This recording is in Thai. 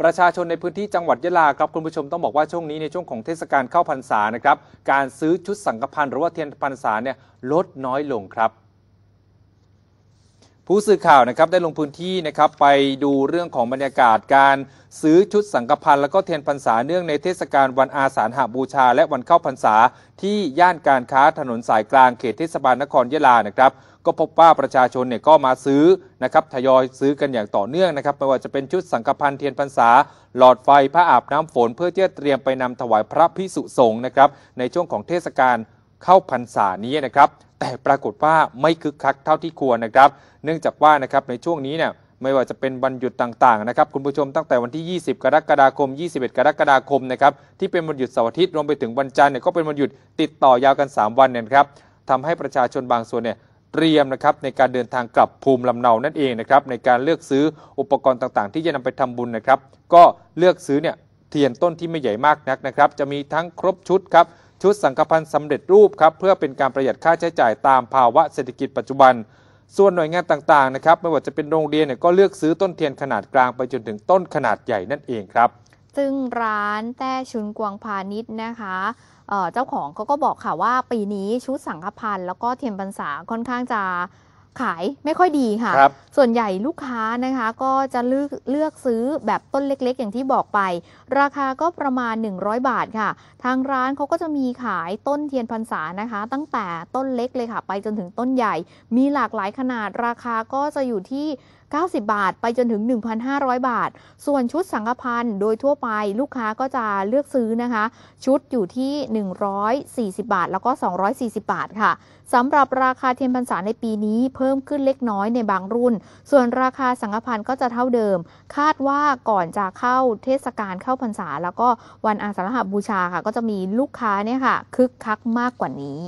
ประชาชนในพื้นที่จังหวัดยะลาครับคุณผู้ชมต้องบอกว่าช่วงนี้ในช่วงของเทศกาลเข้าพรรษานะครับ การซื้อชุดสังฆพันธ์หรือว่าเทียนพรรษาเนี่ยลดน้อยลงครับผู้สื่อข่าวนะครับได้ลงพื้นที่นะครับไปดูเรื่องของบรรยากาศการซื้อชุดสังกพันและก็เทียนพรรษาเนื่องในเทศกาลวันอาสาฬหาบูชาและวันเข้าพรรษา ที่ย่านการค้าถนนสายกลางเขตเทศบาลนครยะลานะครับก็พบว่าประชาชนเนี่ยก็มาซื้อนะครับทยอยซื้อกันอย่างต่อเนื่องนะครับไม่ว่าจะเป็นชุดสังฆพันธ์เทียนพรรษา หลอดไฟพระอาบน้ำฝน เพื่อที่จะเตรียมไปนำถวายพระพิสุสงฆ์นะครับในช่วงของเทศกาลเข้าพรรษานี้นะครับ แต่ปรากฏว่าไม่คึกคักเท่าที่ควรนะครับ เนื่องจากว่านะครับในช่วงนี้เนี่ยไม่ว่าจะเป็นวันหยุดต่างๆนะครับคุณผู้ชมตั้งแต่วันที่ 20 กรกฎาคม 21 กรกฎาคมนะครับที่เป็นวันหยุดเสาร์อาทิตย์รวมไปถึงวันจันทร์เนี่ยก็เป็นวันหยุดติดต่อยาวกัน 3 วันเนี่ยครับทำให้ประชาชนบางส่วนเนี่ยเตรียมนะครับในการเดินทางกลับภูมิลำเนานั่นเองนะครับในการเลือกซื้ออุปกรณ์ต่างๆที่จะนำไปทำบุญนะครับ ก็เลือกซื้อเนี่ยเทียนต้นที่ไม่ใหญ่มากนักนะครับจะมีทั้งครบชุดครับชุดสังกพันธ์สำเร็จรูปครับ เพื่อเป็นการประหยัดค่าใช้จ่ายตามภาวะเศรษฐกิจปัจจุบัน ส่วนหน่วยงานต่างๆนะครับไม่ว่าจะเป็นโรงเรียนเนี่ยก็เลือกซื้อต้นเทียนขนาดกลางไปจนถึงต้นขนาดใหญ่นั่นเองครับ ซึ่งร้านแต้ชุนกวางพาณิชย์นะคะ เจ้าของเขาก็บอกค่ะว่าปีนี้ชุดสังฆพันธ์แล้วก็เทียนพรรษาค่อนข้างจะขายไม่ค่อยดีค่ะคส่วนใหญ่ลูกค้านะคะ ก็จะเลือกเลือกซื้อแบบต้นเล็กๆ อย่างที่บอกไป ราคาก็ประมาณ 100 บาทค่ะ ทางร้านเขาก็จะมีขายต้นเทียนพรรษานะคะ ตั้งแต่ต้นเล็กเลยค่ะ ไปจนถึงต้นใหญ่ มีหลากหลายขนาดราคาก็จะอยู่ที่90 บาท ไปจนถึง 1,500 บาท ส่วนชุดสังฆพันธ์โดยทั่วไปลูกค้าก็จะเลือกซื้อนะคะ ชุดอยู่ที่ 140 บาทแล้วก็ 240 บาทค่ะสำหรับราคาเทียนพรรษาในปีนี้ เพิ่มขึ้นเล็กน้อยในบางรุ่น ส่วนราคาสังฆพันธ์ก็จะเท่าเดิม คาดว่าก่อนจะเข้าเทศกาลเข้าพรรษา แล้วก็วันอาสาฬหบูชาค่ะก็จะมีลูกค้าเนี่ยค่ะคึกคักมากกว่านี้